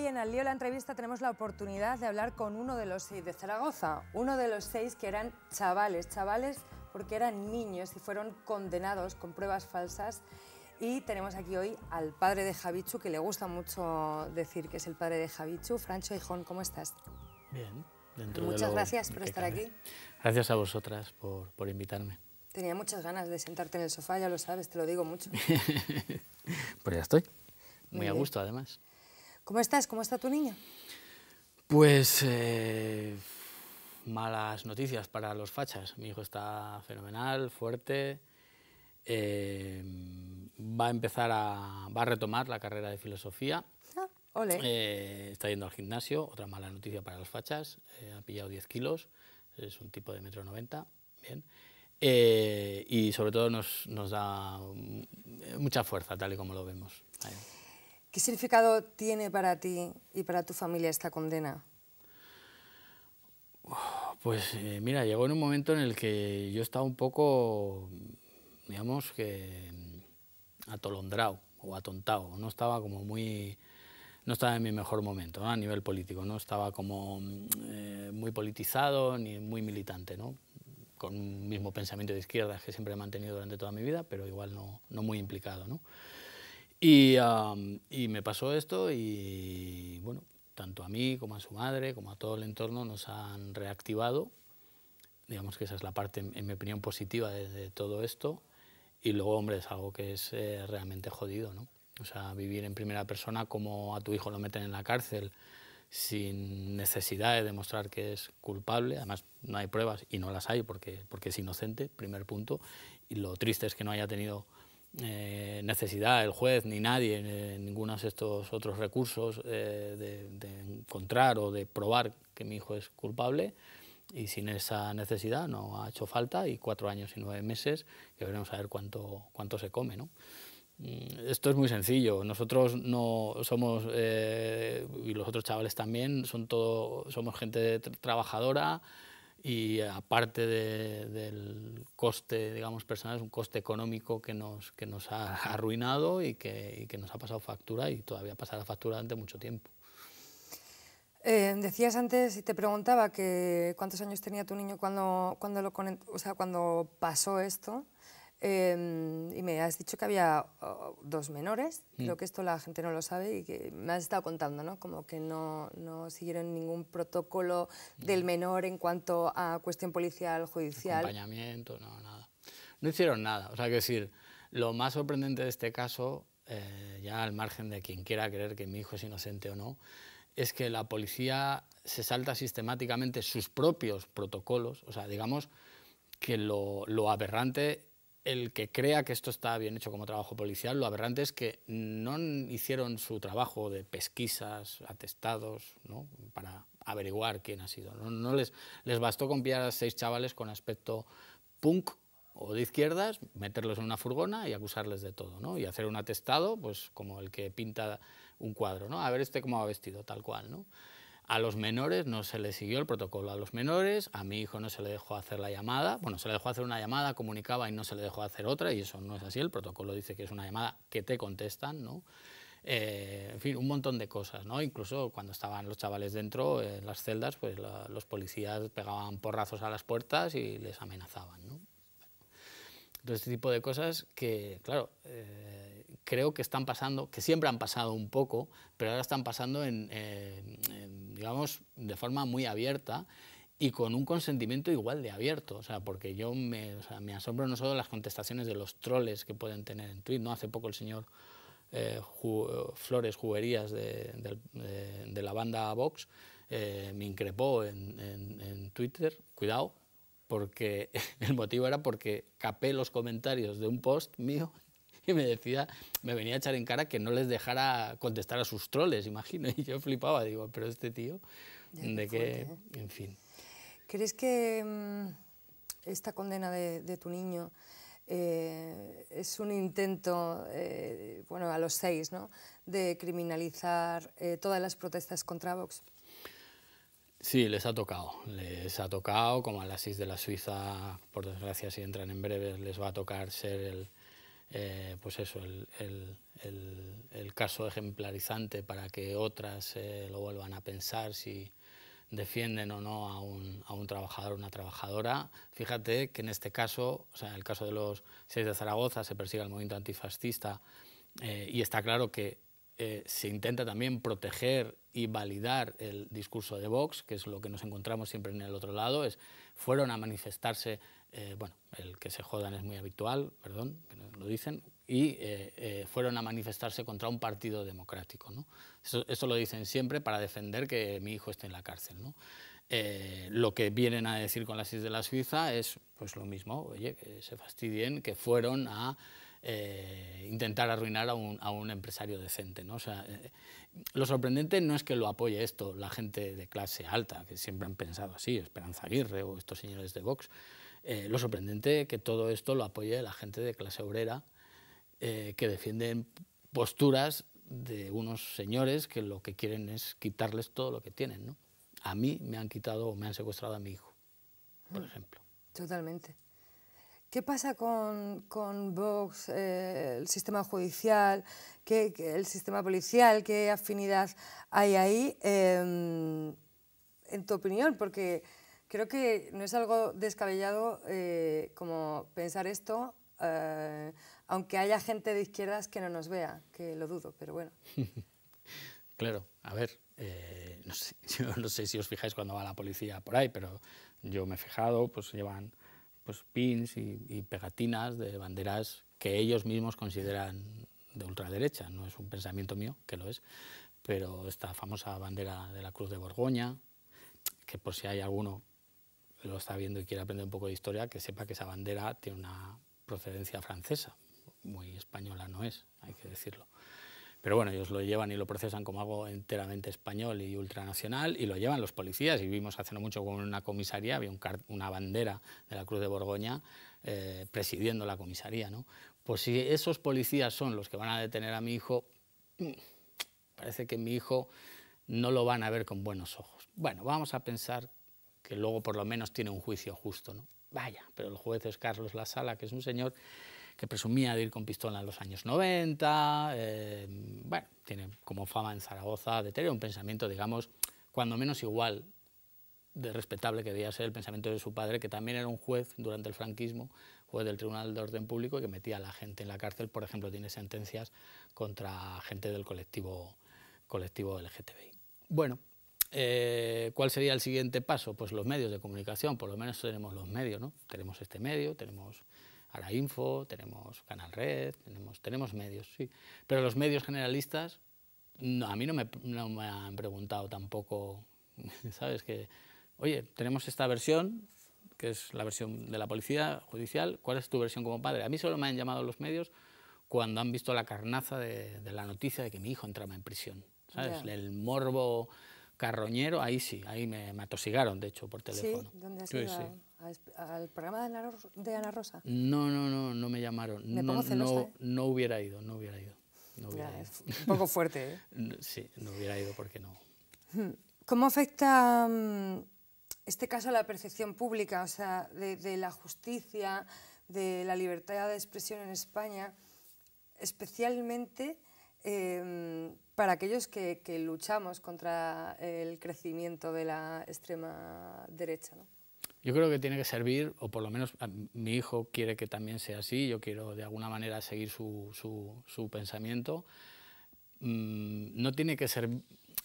Hoy en Al Lío la entrevista tenemos la oportunidad de hablar con uno de los seis de Zaragoza, uno de los seis que eran chavales, chavales porque eran niños y fueron condenados con pruebas falsas. Y tenemos aquí hoy al padre de Javichu, que le gusta mucho decir que es el padre de Javichu. Francho Hijón, ¿cómo estás? Bien. Dentro Muchas gracias por estar aquí. Gracias a vosotras por, por invitarme. Tenía muchas ganas de sentarte en el sofá, ya lo sabes, te lo digo mucho. pero pues ya estoy. Muy a gusto, además. ¿Cómo estás? ¿Cómo está tu niña? Pues eh, malas noticias para los fachas. Mi hijo está fenomenal, fuerte. Eh, va a empezar a, va a retomar la carrera de filosofía. Ah, eh, está yendo al gimnasio, otra mala noticia para los fachas. ha pillado 10 kilos, es un tipo de metro 90. Bien. y sobre todo nos, da mucha fuerza, tal y como lo vemos. ¿Qué significado tiene para ti y para tu familia esta condena? Pues eh, mira, llegó en un momento en el que yo estaba un poco, digamos que mm, atolondrado o atontado, no estaba como muy, no estaba en mi mejor momento a nivel político, no estaba como mm, eh, muy politizado ni muy militante, ¿no? con un mismo pensamiento de izquierda que siempre he mantenido durante toda mi vida, pero igual no, no muy implicado. ¿no? Y, me pasó esto y, bueno, tanto a mí como a su madre, como a todo el entorno nos han reactivado. Digamos que esa es la parte, en mi opinión, positiva de, todo esto. Y luego, hombre, es algo que es eh, realmente jodido, ¿no? O sea, vivir en primera persona como a tu hijo lo meten en la cárcel sin necesidad de demostrar que es culpable, además no hay pruebas y no las hay porque, porque es inocente, primer punto, y lo triste es que no haya tenido eh, necesidad el juez ni nadie, ninguno de estos otros recursos eh, de, encontrar o de probar que mi hijo es culpable y sin esa necesidad no ha hecho falta y cuatro años y nueve meses que veremos a ver cuánto, cuánto se come. ¿no? Mm, esto es muy sencillo, nosotros no somos, eh, y los otros chavales también, son todo, somos gente trabajadora, y aparte del coste, digamos, personal, es un coste económico que nos, ha arruinado y que, nos ha pasado factura y todavía pasará factura durante mucho tiempo. Eh, decías antes y te preguntaba que cuántos años tenía tu niño cuando, lo, o cuando pasó esto Em, y me has dicho que había dos menores, mm. creo que esto la gente no lo sabe y que me has estado contando, ¿no? Como que no, no siguieron ningún protocolo del menor en cuanto a cuestión policial, judicial. Acompañamiento, no, nada. No hicieron nada. O sea, que decir, lo más sorprendente de este caso, eh, ya al margen de quien quiera creer que mi hijo es inocente o no, es que la policía se salta sistemáticamente sus propios protocolos. O sea, digamos que lo, lo aberrante el que crea que esto está bien hecho como trabajo policial, lo aberrante es que no hicieron su trabajo de pesquisas, atestados, para averiguar quién ha sido. No, les, bastó con pillar a seis chavales con aspecto punk o de izquierdas, meterlos en una furgona y acusarles de todo, ¿no? Y hacer un atestado, pues como el que pinta un cuadro, ¿no? A ver este cómo ha vestido, tal cual, ¿no? A los menores no se le siguió el protocolo a los menores, a mi hijo no se le dejó hacer la llamada, bueno, se le dejó hacer una llamada, comunicaba y no se le dejó hacer otra, y eso no es así, el protocolo dice que es una llamada que te contestan, ¿no? Eh, en fin, un montón de cosas, ¿no? Incluso cuando estaban los chavales dentro, en las celdas, pues los policías pegaban porrazos a las puertas y les amenazaban, ¿no? Entonces, este tipo de cosas que, claro, eh, creo que están pasando, que siempre han pasado un poco, pero ahora están pasando eh, en, digamos, de forma muy abierta y con un consentimiento igual de abierto, o sea, porque yo me, me asombro no solo las contestaciones de los troles que pueden tener en Twitter, ¿no? Hace poco el señor eh, Flores Juguerías de, la banda Vox eh, me increpó en, en Twitter, cuidado, porque el motivo era porque capé los comentarios de un post mío me decía, me venía a echar en cara que no les dejara contestar a sus troles, imagino. Y yo flipaba, digo, pero este tío, de que, ¿eh? en fin. ¿Crees que mm, esta condena de, tu niño eh, es un intento, eh, bueno, a los seis, ¿no?, de criminalizar todas las protestas contra Vox? Sí, les ha tocado. Les ha tocado, como a las seis de la Suiza, por desgracia, si entran en breve, les va a tocar ser el, eh, pues eso, el, el, caso ejemplarizante para que otras eh, lo vuelvan a pensar si defienden o no a un, a un trabajador o una trabajadora. Fíjate que en este caso, o sea, en el caso de los 6 de Zaragoza, se persigue el movimiento antifascista eh, y está claro que se intenta también proteger y validar el discurso de Vox, que es lo que nos encontramos siempre en el otro lado, es fueron a manifestarse, eh, bueno, el que se jodan es muy habitual, perdón, lo dicen, y eh, eh, fueron a manifestarse contra un partido democrático. ¿no? Eso, eso, lo dicen siempre para defender que mi hijo esté en la cárcel. ¿no? lo que vienen a decir con las islas de la Suiza es pues lo mismo, oye, que se fastidien, que fueron a eh, intentar arruinar a un, empresario decente. ¿no? O eh, lo sorprendente no es que lo apoye esto la gente de clase alta, que siempre han pensado así, Esperanza Aguirre o estos señores de Vox. Eh, lo sorprendente es que todo esto lo apoye la gente de clase obrera, que defienden posturas de unos señores que lo que quieren es quitarles todo lo que tienen. A mí me han quitado o me han secuestrado a mi hijo, por mm. ejemplo. Totalmente. ¿Qué pasa con, Vox, eh, el sistema judicial, el sistema policial? ¿Qué afinidad hay ahí? Em, en tu opinión, porque creo que no es algo descabellado eh, como pensar esto, eh, aunque haya gente de izquierdas que no nos vea, que lo dudo, pero bueno. claro, a ver, yo no sé si os fijáis cuando va la policía por ahí, pero yo me he fijado, pues llevan pues, pins y, y pegatinas de banderas que ellos mismos consideran de ultraderecha. No es un pensamiento mío, que lo es, pero esta famosa bandera de la Cruz de Borgoña, que por si hay alguno que lo está viendo y quiere aprender un poco de historia, que sepa que esa bandera tiene una procedencia francesa, muy española no es, hay que decirlo. Pero bueno, ellos lo llevan y lo procesan como algo enteramente español y ultranacional y lo llevan los policías. Y vimos hace no mucho con una comisaría, había una bandera de la Cruz de Borgoña eh, presidiendo la comisaría. ¿no? Pues si esos policías son los que van a detener a mi hijo, mm, parece que mi hijo no lo van a ver con buenos ojos. Bueno, vamos a pensar que luego por lo menos tiene un juicio justo. ¿no? Vaya, pero el juez es Carlos La que es un señor que presumía de ir con pistola en los años 90, eh, bueno, tiene como fama en Zaragoza de tener un pensamiento, digamos, cuando menos igual de respetable que debía ser el pensamiento de su padre, que también era un juez durante el franquismo, juez del Tribunal de Orden Público, y que metía a la gente en la cárcel, por ejemplo, tiene sentencias contra gente del colectivo, colectivo LGTBI. Bueno, eh, ¿Cuál sería el siguiente paso? Pues los medios de comunicación, por lo menos tenemos los medios, ¿no? Tenemos este medio, tenemos a info, tenemos Canal Red, tenemos, tenemos medios, sí. Pero los medios generalistas a mí no me, han preguntado tampoco, ¿sabes? Que, oye, tenemos esta versión, que es la versión de la policía judicial, ¿cuál es tu versión como padre? A mí solo me han llamado los medios cuando han visto la carnaza de, la noticia de que mi hijo entraba en prisión, ¿sabes? El morbo carroñero, ahí sí, ahí me, atosigaron, de hecho, por teléfono. sí, al programa de Ana, Rosa, No, no, no, no me llamaron. no, hubiera ido, no hubiera ido. No hubiera un poco fuerte, ¿eh? Sí, no hubiera ido porque no. Hmm. ¿Cómo afecta mm, este caso a la percepción pública, o sea, de, la justicia, de la libertad de expresión en España, especialmente em, para aquellos que, que, luchamos contra el crecimiento de la extrema derecha? ¿no? Yo creo que tiene que servir, o por lo menos ah, mi hijo quiere que también sea así, yo quiero de alguna manera seguir su, su, pensamiento. Mm, no tiene que ser,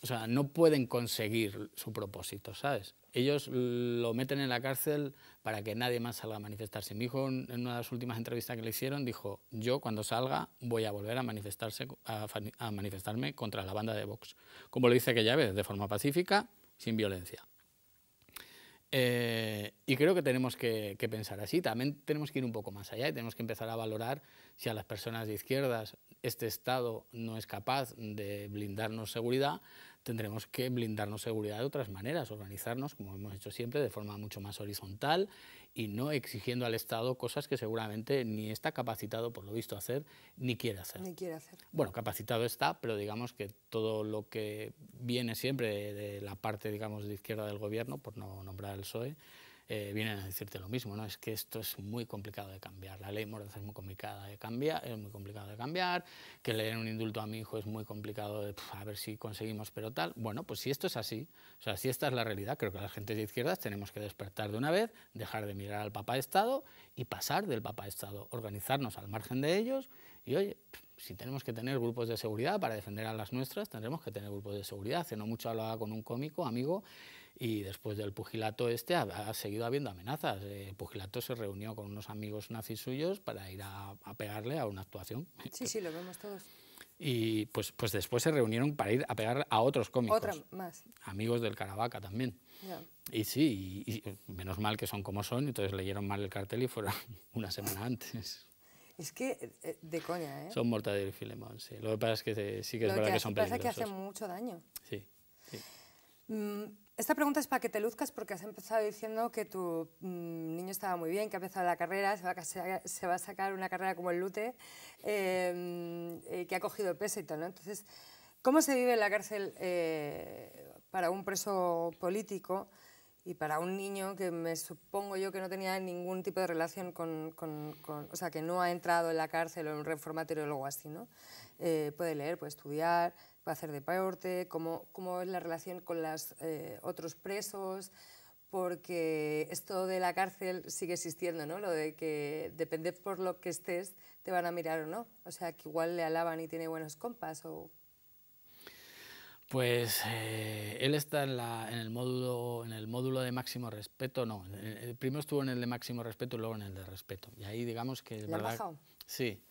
o sea, no pueden conseguir su propósito, ¿sabes? Ellos lo meten en la cárcel para que nadie más salga a manifestarse. Mi hijo, en una de las últimas entrevistas que le hicieron, dijo: Yo, cuando salga, voy a volver a, manifestarse, a, manifestarme contra la banda de Vox. Como lo dice aquella vez, de forma pacífica, sin violencia. Eh, y creo que tenemos que, que, pensar así. También tenemos que ir un poco más allá y tenemos que empezar a valorar si a las personas de izquierdas este Estado no es capaz de blindarnos seguridad, tendremos que blindarnos seguridad de otras maneras, organizarnos, como hemos hecho siempre, de forma mucho más horizontal y no exigiendo al Estado cosas que seguramente ni está capacitado, por lo visto, a hacer, ni quiere hacer. Ni quiere hacer. Bueno, capacitado está, pero digamos que todo lo que viene siempre de, la parte, digamos, de izquierda del gobierno, por no nombrar el PSOE, eh, vienen a decirte lo mismo, ¿no? Es que esto es muy complicado de cambiar, la ley Mordaza es muy complicada de cambiar, es muy complicado de cambiar, que le den un indulto a mi hijo es muy complicado de a ver si conseguimos, pero tal. Bueno, pues si esto es así, o sea, si esta es la realidad, creo que las gentes de izquierdas tenemos que despertar de una vez, dejar de mirar al papá Estado y pasar del papá Estado, organizarnos al margen de ellos y oye, si tenemos que tener grupos de seguridad para defender a las nuestras, tendremos que tener grupos de seguridad. Hace no mucho hablaba con un cómico, amigo, y después del pugilato este ha, seguido habiendo amenazas. El pugilato se reunió con unos amigos nazis suyos para ir a, pegarle a una actuación. Sí, sí, lo vemos todos. Y pues, pues después se reunieron para ir a pegar a otros cómicos. Otra más. Amigos del Caravaca también. Y sí, menos mal que son como son, entonces leyeron mal el cartel y fueron una semana antes. Es que, eh, de coña, ¿eh? Son Mortadelo y Filemón, sí. Lo que pasa es que eh, sí que es verdad que, son peligrosos. Lo que pasa es que hace mucho daño. Sí, sí. Mm, esta pregunta es para que te luzcas porque has empezado diciendo que tu mm, niño estaba muy bien, que ha empezado la carrera, se va a, sacar una carrera como el lute, em, eh, que ha cogido peso y todo. Entonces, ¿cómo se vive en la cárcel eh, para un preso político y para un niño que me supongo yo que no tenía ningún tipo de relación con, o sea, que no ha entrado en la cárcel o en un reformatorio o algo así, ¿no? Eh, puede leer, puede estudiar, hacer deporte, cómo, cómo es la relación con los eh, otros presos, porque esto de la cárcel sigue existiendo, ¿no? Lo de que depende por lo que estés, te van a mirar o no. O sea, que igual le alaban y tiene buenos compas o... Pues eh, él está en, el módulo, en el módulo de máximo respeto, no. El, primero estuvo en el de máximo respeto y luego en el de respeto. Y ahí digamos que... bajado? Sí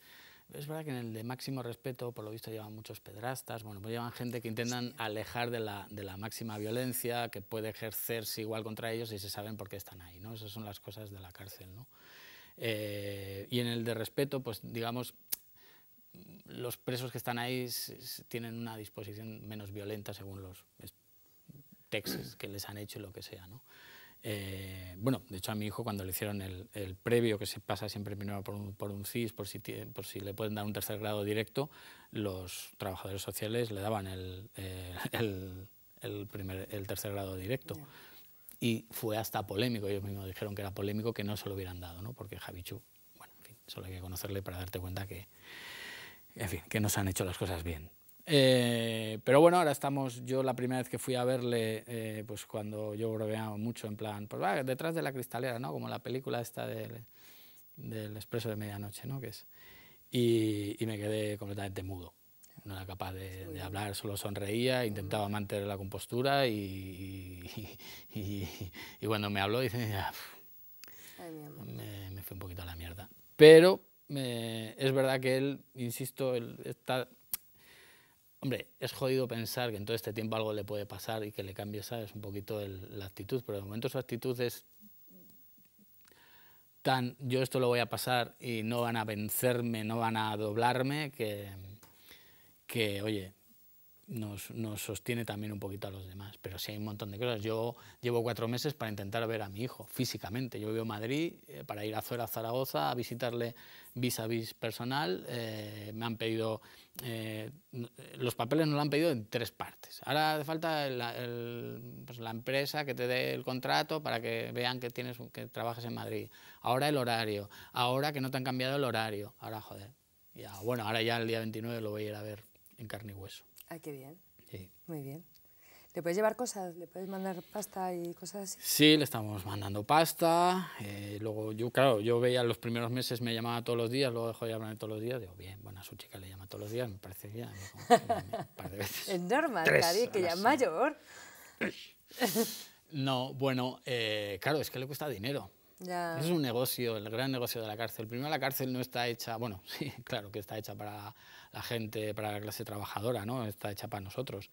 es verdad que en el de máximo respeto, por lo visto, llevan muchos pedrastas, bueno, pues llevan gente que intentan alejar de la, de la máxima violencia que puede ejercerse igual contra ellos y se saben por qué están ahí, ¿no? Esas son las cosas de la cárcel, ¿no? Eh, y en el de respeto, pues digamos, los presos que están ahí tienen una disposición menos violenta según los textos que les han hecho y lo que sea, ¿no? Eh, bueno, de hecho a mi hijo cuando le hicieron el, previo, que se pasa siempre primero por un, CIS, por si, por si le pueden dar un tercer grado directo, los trabajadores sociales le daban el, eh, el, primer, el tercer grado directo. Y fue hasta polémico, ellos mismos dijeron que era polémico que no se lo hubieran dado, ¿no? porque Javichu, bueno, en fin, solo hay que conocerle para darte cuenta que, en fin, que no se han hecho las cosas bien. Eh, pero bueno, ahora estamos, yo la primera vez que fui a verle, eh, pues cuando yo bromeaba mucho, en plan, pues va, detrás de la cristalera, ¿no? Como la película esta del, del Expreso de Medianoche, ¿no? Que es, y, me quedé completamente mudo. No era capaz de, hablar, solo sonreía, intentaba mantener la compostura y, y, cuando me habló dice, me, me fue un poquito a la mierda. Pero eh, es verdad que él, insisto, él está Hombre, es jodido pensar que en todo este tiempo algo le puede pasar y que le cambie, ¿sabes? Un poquito la actitud, pero de momento su actitud es tan yo esto lo voy a pasar y no van a vencerme, no van a doblarme, que, que oye, nos, sostiene también un poquito a los demás. Pero sí hay un montón de cosas. Yo llevo cuatro meses para intentar ver a mi hijo físicamente. Yo vivo en Madrid eh, para ir a Zora Zaragoza, a visitarle vis a vis personal. Eh, me han pedido, eh, los papeles nos lo han pedido en tres partes. Ahora falta pues la empresa que te dé el contrato para que vean que, tienes, que trabajas en Madrid. Ahora el horario. Ahora que no te han cambiado el horario. Ahora, joder. bueno, ahora ya el día 29 lo voy a ir a ver en carne y hueso. Ah, qué bien. Muy bien. ¿Le puedes llevar cosas? ¿Le puedes mandar pasta y cosas así? Sí, le estamos mandando pasta. Eh, luego, yo, claro, yo veía los primeros meses, me llamaba todos los días, luego dejó de llamarme todos los días. Digo, bien, bueno, a su chica le llama todos los días, me parece bien. par de veces. Es normal, que ya mayor. no, bueno, eh, claro, es que le cuesta dinero. Es un negocio, el gran negocio de la cárcel. Primero, la cárcel no está hecha, bueno, sí, claro que está hecha para la gente, para la clase trabajadora, ¿no? Está hecha para nosotros.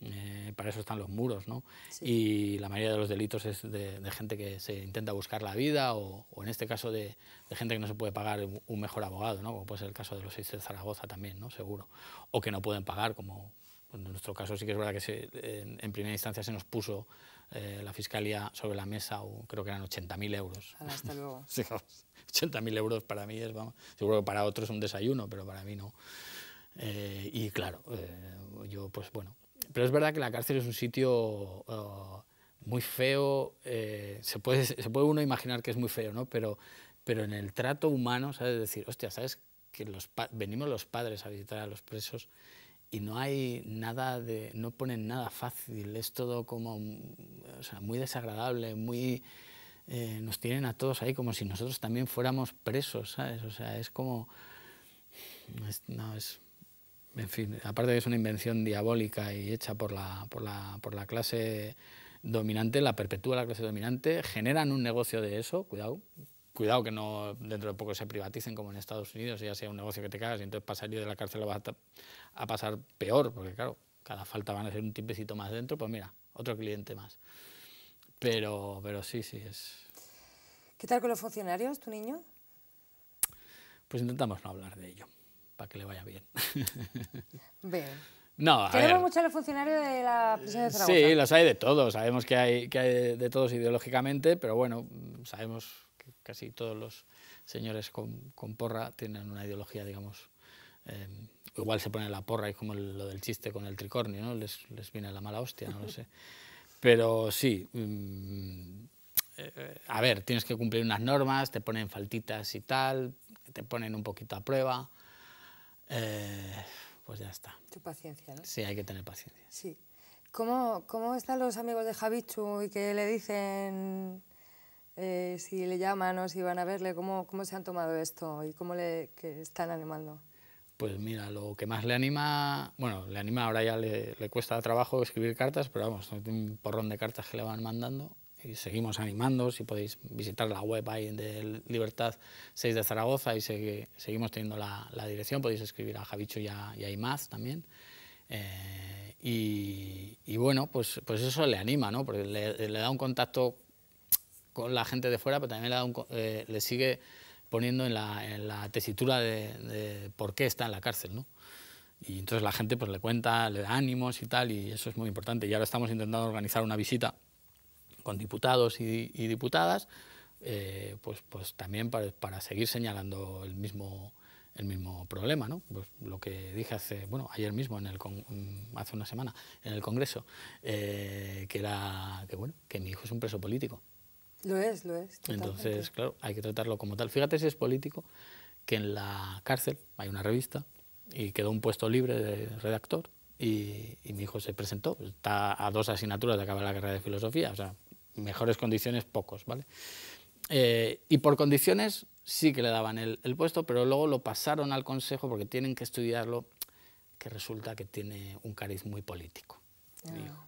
Eh, para eso están los muros, ¿no? Y la mayoría de los delitos es de, gente que se intenta buscar la vida o, en este caso de, gente que no se puede pagar un mejor abogado, ¿no? Como puede ser el caso de los seis de Zaragoza también, ¿no? Seguro. O que no pueden pagar, como en nuestro caso sí que es verdad que se, en primera instancia se nos puso eh, la Fiscalía sobre la mesa, o creo que eran 80.000 euros. Ah, hasta luego. 80.000 euros para mí es, vamos, seguro que para otros es un desayuno, pero para mí no. Eh, y claro, eh, yo pues bueno. Pero es verdad que la cárcel es un sitio oh, muy feo, se, puede, se puede uno imaginar que es muy feo, ¿no? Pero, pero en el trato humano, ¿sabes? Decir, hostia, ¿sabes? Que los venimos los padres a visitar a los presos y no hay nada de, no ponen nada fácil, es todo como o sea, muy desagradable, muy, eh, nos tienen a todos ahí como si nosotros también fuéramos presos, ¿sabes? O sea, es como, no, es, en fin, aparte que es una invención diabólica y hecha por la, por la, por la clase dominante, la perpetúa la clase dominante, generan un negocio de eso, cuidado, cuidado que no dentro de poco se privaticen como en Estados Unidos ya sea un negocio que te cagas y entonces para salir de la cárcel vas a, pasar peor, porque claro, cada falta van a ser un tiempecito más dentro, pues mira, otro cliente más. Pero, pero sí, sí es... ¿Qué tal con los funcionarios, tu niño? Pues intentamos no hablar de ello, para que le vaya bien. Bien. No, Queremos mucho a los funcionarios de la prisión de Zaragoza. Sí, los hay de todos. Sabemos que hay, que hay de todos ideológicamente, pero bueno, sabemos casi todos los señores con, porra tienen una ideología, digamos, em, igual se pone la porra y como lo del chiste con el tricornio, Les, les viene la mala hostia, no lo sé. Pero sí, mm, eh, a ver, tienes que cumplir unas normas, te ponen faltitas y tal, te ponen un poquito a prueba, eh, pues ya está. Tu paciencia, ¿no? Sí, hay que tener paciencia. Sí. ¿Cómo, ¿Cómo están los amigos de Javichu y qué le dicen eh, si le llaman o si van a verle, ¿cómo, cómo se han tomado esto y cómo le están animando? Pues mira, lo que más le anima, bueno, le anima ahora ya le, le, cuesta trabajo escribir cartas, pero vamos, un porrón de cartas que le van mandando y seguimos animando, si podéis visitar la web ahí de Libertad 6 de Zaragoza y seguimos teniendo la, dirección, podéis escribir a Javicho y a, y Imaz también. Eh, y, bueno, pues, pues eso le anima, ¿no? porque le, le da un contacto con la gente de fuera, pero también le, eh, sigue poniendo en la, tesitura de, por qué está en la cárcel. ¿no? Y entonces la gente pues, le cuenta, le da ánimos y tal, y eso es muy importante. Y ahora estamos intentando organizar una visita con diputados y, diputadas, eh, pues, pues también para, seguir señalando el mismo, el mismo problema, ¿no? Pues lo que dije hace, bueno, ayer mismo, en el hace una semana, en el Congreso, eh, que era que, bueno, que mi hijo es un preso político lo es, lo es. Entonces, claro, hay que tratarlo como tal. Fíjate si es político, que en la cárcel hay una revista y quedó un puesto libre de redactor y, mi hijo se presentó. Está a dos asignaturas de acabar la carrera de filosofía, o sea, mejores condiciones pocos, ¿vale? Eh, y por condiciones sí que le daban el, puesto, pero luego lo pasaron al Consejo porque tienen que estudiarlo, que resulta que tiene un cariz muy político. Mi ah. hijo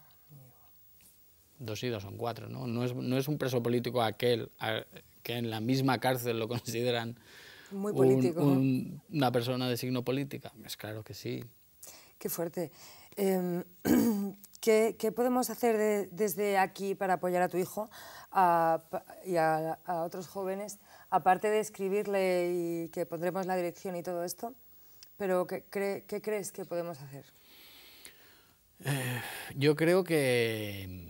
dos y son cuatro, ¿no? No es, un preso político aquel que en la misma cárcel lo consideran una persona de signo política. Es pues claro que sí. Qué fuerte. Em, ¿qué, podemos hacer desde aquí para apoyar a tu hijo y a, otros jóvenes? Aparte de escribirle y que pondremos la dirección y todo esto, pero ¿qué, crees que podemos hacer? Eh, yo creo que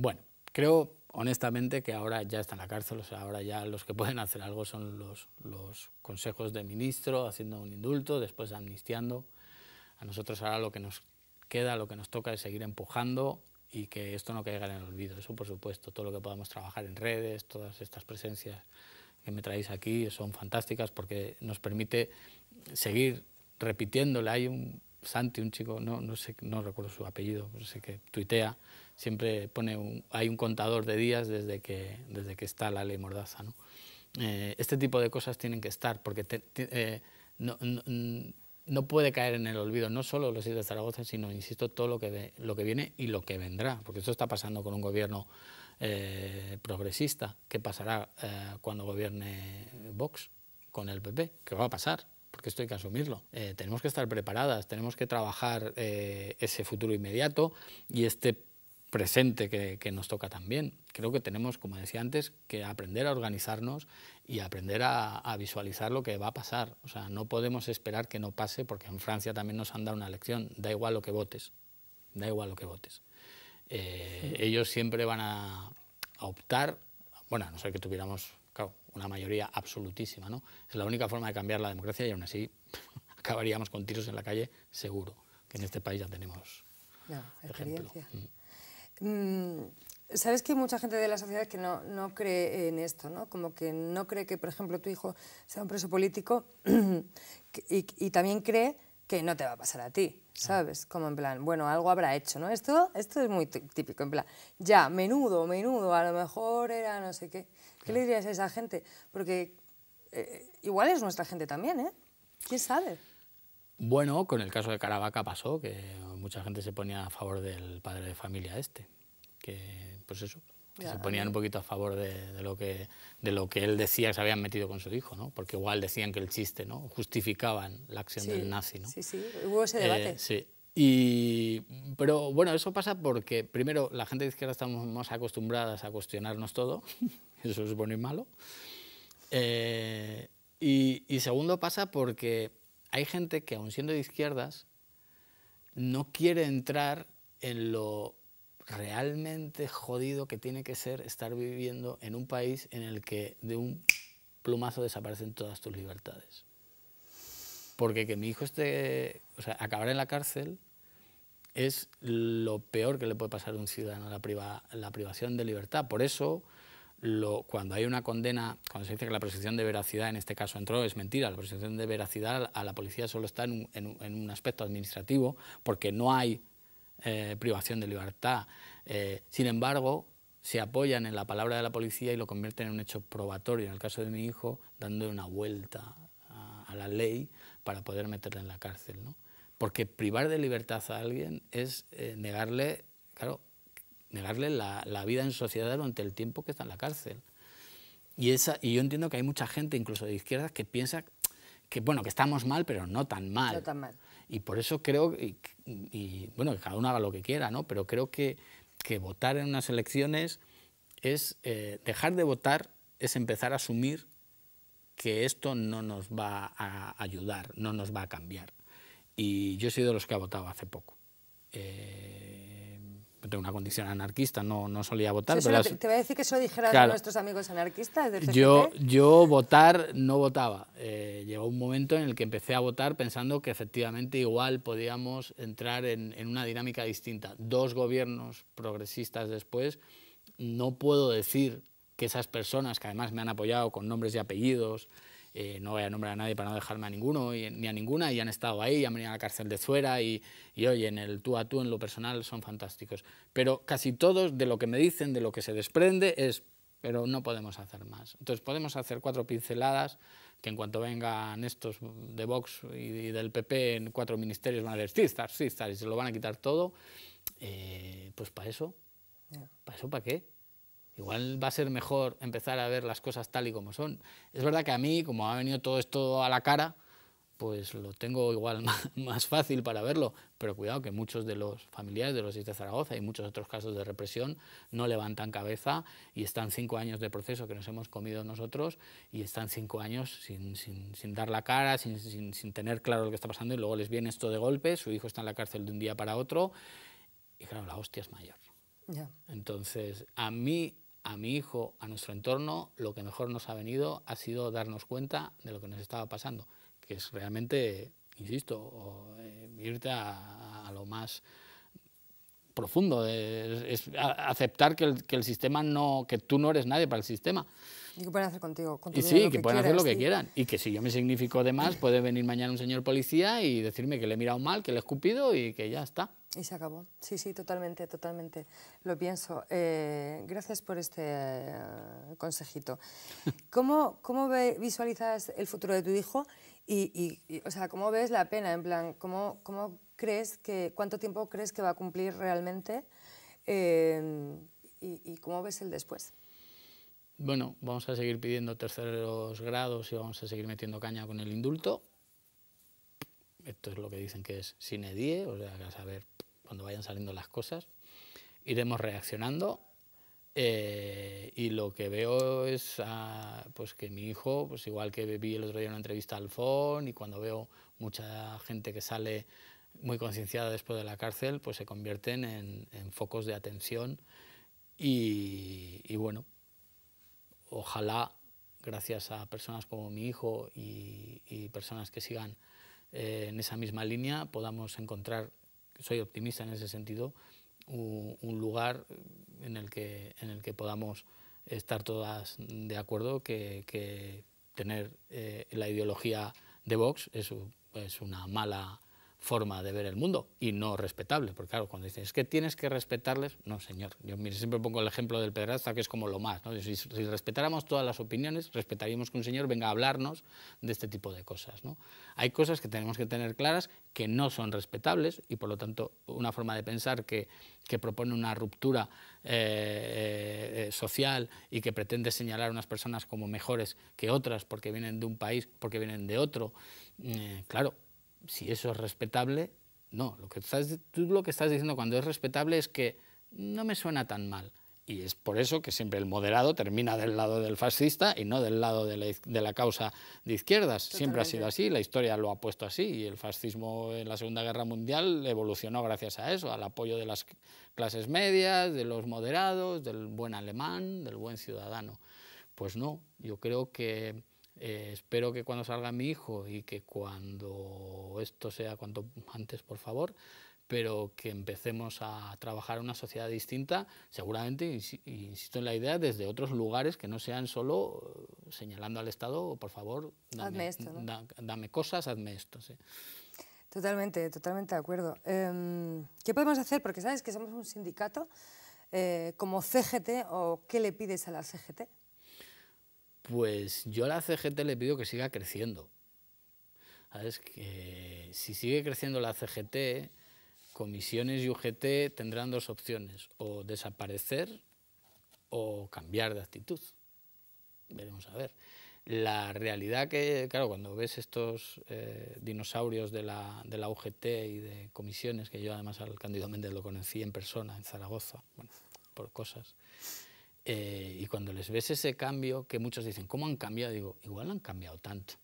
bueno, creo honestamente que ahora ya está en la cárcel, ahora ya los que pueden hacer algo son los, los consejos de ministro, haciendo un indulto, después amnistiando. A nosotros ahora lo que nos queda, lo que nos toca es seguir empujando y que esto no caiga en el olvido. Eso, por supuesto, todo lo que podamos trabajar en redes, todas estas presencias que me traéis aquí son fantásticas porque nos permite seguir repitiéndole. Hay un Santi, un chico, no, sé, no recuerdo su apellido, pero sé que tuitea, siempre pone hay un contador de días desde que, desde que está la ley Mordaza. Eh, este tipo de cosas tienen que estar, porque eh, no, puede caer en el olvido, no solo los de Zaragoza, sino, insisto, todo lo que, lo que viene y lo que vendrá, porque esto está pasando con un gobierno eh, progresista, ¿qué pasará cuando gobierne Vox con el PP, ¿Qué va a pasar, porque esto hay que asumirlo. Eh, tenemos que estar preparadas, tenemos que trabajar eh, ese futuro inmediato y este presente que, nos toca también. Creo que tenemos, como decía antes, que aprender a organizarnos y aprender a, visualizar lo que va a pasar. O sea, no podemos esperar que no pase, porque en Francia también nos han dado una lección. Da igual lo que votes, da igual lo que votes. Eh, ellos siempre van a, optar, bueno, no ser que tuviéramos una mayoría absolutísima. ¿no? Es la única forma de cambiar la democracia y aún así acabaríamos con tiros en la calle, seguro, que en este país ya tenemos experiencia. Mm. Mm, Sabes que hay mucha gente de la sociedad que no, cree en esto, ¿no? Como que no cree que, por ejemplo, tu hijo sea un preso político y, también cree que no te va a pasar a ti, ¿sabes? Como en plan, bueno, algo habrá hecho, ¿no? Esto, esto es muy típico, en plan, ya, menudo, menudo, a lo mejor era no sé qué. ¿Qué le dirías a esa gente? Porque eh, igual es nuestra gente también, ¿eh? ¿Quién sabe? Bueno, con el caso de Caravaca pasó que mucha gente se ponía a favor del padre de familia este, que pues eso, se ponían un poquito a favor de, lo que, de lo que él decía que se habían metido con su hijo, ¿no? Porque igual decían que el chiste, ¿no? Justificaban la acción del nazi, ¿no? Sí, sí, hubo ese eh, debate. sí, y, pero bueno, eso pasa porque, primero, la gente de izquierda estamos más acostumbradas a cuestionarnos todo, eso es bueno y malo. Eh, y, y, segundo, pasa porque hay gente que, aun siendo de izquierdas, no quiere entrar en lo realmente jodido que tiene que ser estar viviendo en un país en el que de un plumazo desaparecen todas tus libertades. Porque que mi hijo esté, o sea, acabar en la cárcel es lo peor que le puede pasar a un ciudadano, la, privación de libertad. Por eso, cuando hay una condena, cuando se dice que la presunción de veracidad en este caso entró, es mentira. La presunción de veracidad a la policía solo está en un, aspecto administrativo, porque no hay eh, privación de libertad. Eh, sin embargo, se apoyan en la palabra de la policía y lo convierten en un hecho probatorio, en el caso de mi hijo, dando una vuelta a, la ley para poder meterle en la cárcel. Porque privar de libertad a alguien es eh, negarle, claro, negarle la, vida en sociedad durante el tiempo que está en la cárcel. Y, esa, y yo entiendo que hay mucha gente, incluso de izquierdas, que piensa que, bueno, que estamos mal, pero no tan mal. Y por eso creo, y, bueno, que cada uno haga lo que quiera, ¿no? Pero creo que, que votar en unas elecciones es eh, dejar de votar, es empezar a asumir que esto no nos va a ayudar, no nos va a cambiar y yo he sido de los que ha votado hace poco. Eh, tengo una condición anarquista, no, no solía votar. te, te, a decir que eso dijeran nuestros amigos anarquistas. yo, yo votar no votaba. Eh, llegó un momento en el que empecé a votar pensando que efectivamente igual podíamos entrar en, en una dinámica distinta. Dos gobiernos progresistas después, no puedo decir que esas personas que además me han apoyado con nombres y apellidos, eh, no voy a nombrar a nadie para no dejarme a ninguno ni a ninguna, y han estado ahí, han venido a la cárcel de Zuera, y, hoy en el tú a tú, en lo personal, son fantásticos. Pero casi todos, de lo que me dicen, de lo que se desprende, es, pero no podemos hacer más. Entonces podemos hacer cuatro pinceladas, que en cuanto vengan estos de Vox y, del PP en cuatro ministerios van a decir, sí, sí, y se lo van a quitar todo, eh, pues para eso, ¿para eso para qué? Igual va a ser mejor empezar a ver las cosas tal y como son. Es verdad que a mí, como ha venido todo esto a la cara, pues lo tengo igual más fácil para verlo, pero cuidado que muchos de los familiares de los de Zaragoza y muchos otros casos de represión no levantan cabeza y están cinco años de proceso que nos hemos comido nosotros y están cinco años sin, sin, dar la cara, sin, sin, sin tener claro lo que está pasando y luego les viene esto de golpe, su hijo está en la cárcel de un día para otro y claro, la hostia es mayor. Entonces, a mí a mi hijo, a nuestro entorno, lo que mejor nos ha venido ha sido darnos cuenta de lo que nos estaba pasando, que es realmente, insisto, eh, irte a, lo más profundo, aceptar que el, sistema no, que tú no eres nadie para el sistema. Y que pueden hacer contigo. que, pueden hacer lo que quieran. Y que si yo me significo de más, puede venir mañana un señor policía y decirme que le he mirado mal, que le he escupido y que ya está. Y se acabó. Sí, sí, totalmente, totalmente. Lo pienso. Eh, gracias por este eh, consejito. ¿Cómo, cómo visualizas el futuro de tu hijo? Y, o sea, ¿cómo ves la pena? En plan, ¿cómo, cómo crees que, cuánto tiempo crees que va a cumplir realmente? Eh, y, cómo ves el después? Bueno, vamos a seguir pidiendo terceros grados y vamos a seguir metiendo caña con el indulto. Esto es lo que dicen que es sine die, o sea, a saber cuando vayan saliendo las cosas, iremos reaccionando. Eh, y lo que veo es ah, pues que mi hijo, pues igual que vi el otro día una entrevista al FON y cuando veo mucha gente que sale muy concienciada después de la cárcel, pues se convierten en, focos de atención y, bueno, ojalá gracias a personas como mi hijo y, personas que sigan eh, en esa misma línea podamos encontrar soy optimista en ese sentido, un lugar en el que, en el que podamos estar todas de acuerdo que, tener eh, la ideología de Vox es, es, una mala forma de ver el mundo y no respetable, porque claro, cuando dices que tienes que respetarles, no señor, yo siempre pongo el ejemplo del pedraza que es como lo más, si, respetáramos todas las opiniones, respetaríamos que un señor venga a hablarnos de este tipo de cosas. ¿no? Hay cosas que tenemos que tener claras que no son respetables y por lo tanto una forma de pensar que, propone una ruptura eh, eh, eh, social y que pretende señalar a unas personas como mejores que otras porque vienen de un país, porque vienen de otro, claro, si eso es respetable, no. Lo que estás, tú lo que estás diciendo cuando es respetable es que no me suena tan mal. Y es por eso que siempre el moderado termina del lado del fascista y no del lado de la, causa de izquierdas. Siempre ha sido así, la historia lo ha puesto así y el fascismo en la Segunda Guerra Mundial evolucionó gracias a eso, al apoyo de las clases medias, de los moderados, del buen alemán, del buen ciudadano. Pues no, yo creo que eh, espero que cuando salga mi hijo y que cuando esto sea cuanto antes, por favor, pero que empecemos a trabajar en una sociedad distinta, seguramente, insisto en la idea, desde otros lugares que no sean solo eh, señalando al Estado, por favor, dame, dame cosas, hazme esto. Totalmente, totalmente de acuerdo. Em, ¿Qué podemos hacer? Porque sabes que somos un sindicato eh, como CGT o qué le pides a la CGT pues yo a la CGT le pido que siga creciendo. si sigue creciendo la CGT, comisiones y UGT tendrán dos opciones, o desaparecer o cambiar de actitud. Veremos a ver. La realidad que, claro, cuando ves estos eh, dinosaurios de la, de la, UGT y de comisiones, que yo además al Cándido Méndez lo conocí en persona en Zaragoza, bueno, por cosas, eh, y cuando les ves ese cambio, que muchos dicen, ¿cómo han cambiado? Digo, igual no han cambiado tanto.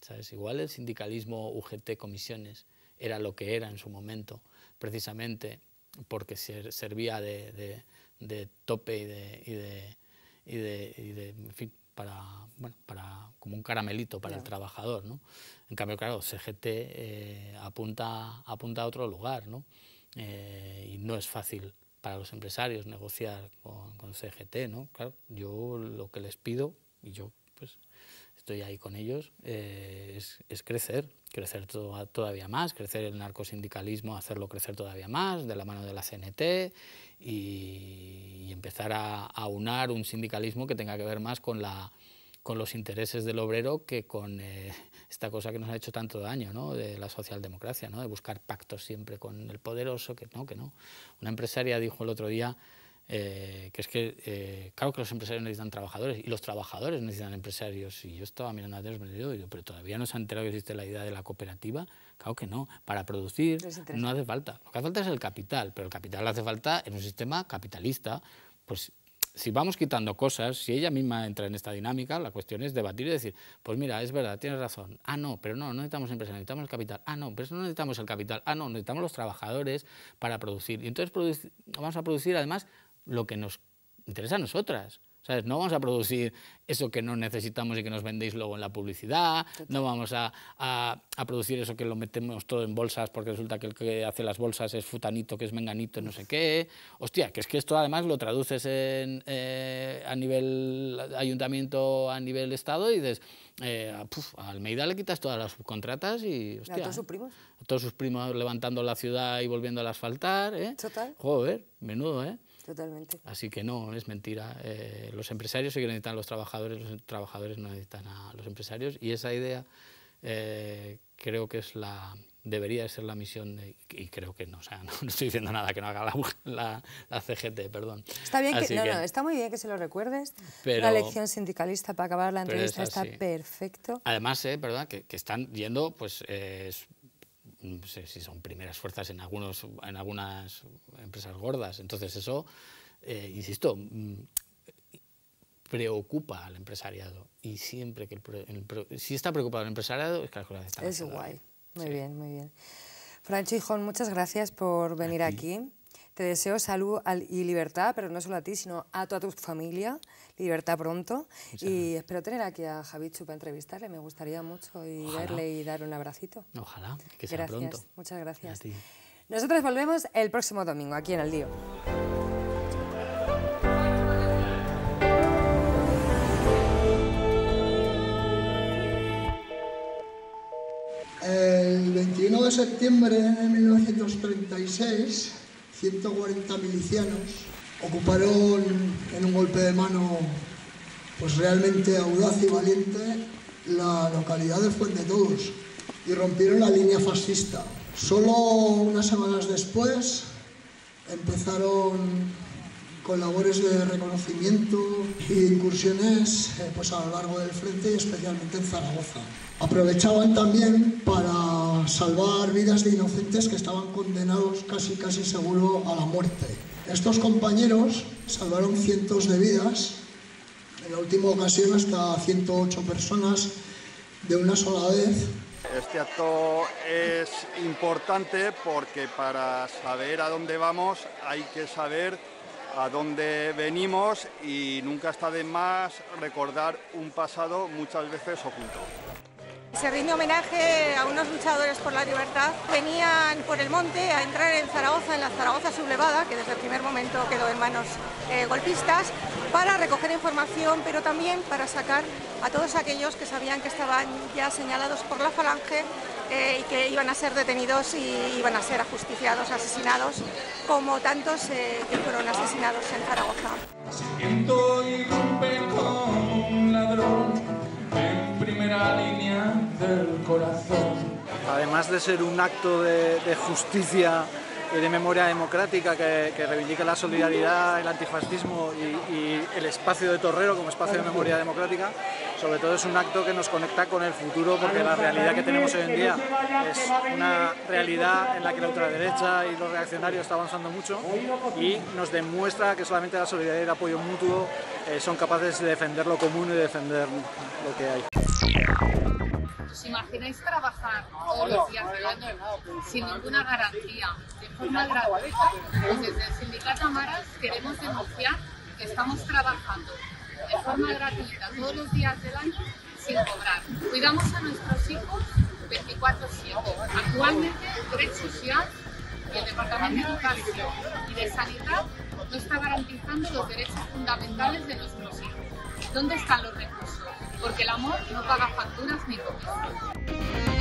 ¿Sabes? Igual el sindicalismo UGT Comisiones era lo que era en su momento, precisamente porque servía de, tope y de, y de, y de, en fin, para, bueno, para, como un caramelito para el trabajador. ¿no? En cambio, claro, CGT eh, apunta, apunta a otro lugar ¿no? Eh, y no es fácil para los empresarios negociar con, CGT, ¿no? Claro, yo lo que les pido, y yo pues estoy ahí con ellos, eh, es, crecer, crecer todavía más, crecer el narcosindicalismo, hacerlo crecer todavía más, de la mano de la CNT, y, empezar a, a, unar un sindicalismo que tenga que ver más con la con los intereses del obrero que con eh, esta cosa que nos ha hecho tanto daño, ¿no? de la socialdemocracia, ¿no? de buscar pactos siempre con el poderoso, que no, que no. Una empresaria dijo el otro día eh, que es que, eh, claro que los empresarios necesitan trabajadores y los trabajadores necesitan empresarios. Y yo estaba mirando a Dios y digo, pero todavía no se ha enterado que existe la idea de la cooperativa. Claro que no, para producir no hace falta. Lo que hace falta es el capital, pero el capital hace falta en un sistema capitalista, pues si vamos quitando cosas, si ella misma entra en esta dinámica, la cuestión es debatir y decir, pues mira, es verdad, tienes razón, ah, no, pero no, no necesitamos empresas, necesitamos el capital, ah, no, pero no necesitamos el capital, ah, no, necesitamos los trabajadores para producir. Y entonces vamos a producir además lo que nos interesa a nosotras. ¿Sabes? No vamos a producir eso que no necesitamos y que nos vendéis luego en la publicidad, no vamos a, producir eso que lo metemos todo en bolsas porque resulta que el que hace las bolsas es futanito, que es menganito, no sé qué. Hostia, que es que esto además lo traduces eh, a nivel ayuntamiento, a nivel Estado y dices, eh, a Almeida le quitas todas las subcontratas y... Hostia, a todos sus primos. A todos sus primos levantando la ciudad y volviendo a asfaltar. ¿eh? Total. Joder, menudo, ¿eh? Totalmente. Así que no, es mentira. Eh, los empresarios sí que necesitan a los trabajadores, los trabajadores no necesitan a los empresarios y esa idea eh, creo que es la debería ser la misión y creo que no, o sea, no, estoy diciendo nada que no haga la, la, CGT, perdón. Está bien que, está muy bien que se lo recuerdes. la lección sindicalista para acabar la entrevista está perfecto. Además, eh, perdón, que, están yendo pues eh, no mm, sé si son primeras fuerzas en, algunos, en algunas empresas gordas. Entonces eso, eh, insisto, mm, preocupa al empresariado. Y siempre que el, si está preocupado el empresariado, es que las cosas están Es guay. Muy bien, muy bien. Francho Hijón, muchas gracias por venir aquí. Te deseo salud y libertad, pero no solo a ti, sino a toda tu familia. Libertad pronto. y espero tener aquí a Javichu para entrevistarle. Me gustaría mucho y verle y darle un abracito. Ojalá, que sea gracias. pronto. Muchas gracias. Nosotros volvemos el próximo domingo aquí en El Dío. El 21 de septiembre de 1936 140 milicianos ocuparon en un golpe de mano pues realmente audaz y valiente la localidad de Fuente Todos y rompieron la línea fascista. Solo unas semanas después empezaron con labores de reconocimiento e incursiones eh, pues a lo largo del frente y especialmente en Zaragoza. Aprovechaban también para salvar vidas de inocentes que estaban condenados casi casi seguro a la muerte. Estos compañeros salvaron cientos de vidas, en la última ocasión hasta 108 personas de una sola vez. Este acto es importante porque para saber a dónde vamos hay que saber a dónde venimos y nunca está de más recordar un pasado muchas veces oculto. Se rinde homenaje a unos luchadores por la libertad. Venían por el monte a entrar en Zaragoza, en la Zaragoza sublevada, que desde el primer momento quedó en manos eh, golpistas, para recoger información, pero también para sacar a todos aquellos que sabían que estaban ya señalados por la falange eh, y que iban a ser detenidos y iban a ser ajusticiados, asesinados, como tantos eh, que fueron asesinados en Zaragoza. un ladrón en primera línea corazón. Además de ser un acto de, justicia y de memoria democrática que, reivindica la solidaridad, el antifascismo y, el espacio de Torrero como espacio de memoria democrática, sobre todo es un acto que nos conecta con el futuro porque la realidad que tenemos hoy en día es una realidad en la que la ultraderecha y los reaccionarios están avanzando mucho y nos demuestra que solamente la solidaridad y el apoyo mutuo eh, son capaces de defender lo común y defender lo que hay. ¿Os imagináis trabajar todos los días del año sin ninguna garantía, de forma gratuita? Pues desde el Sindicato Amaras queremos denunciar que estamos trabajando de forma gratuita todos los días del año sin cobrar. Cuidamos a nuestros hijos 24-7. Actualmente, Derecho Social y el Departamento de Educación y de Sanidad no está garantizando los derechos fundamentales de nuestros hijos. ¿Dónde están los recursos? porque el amor no paga facturas ni cosas.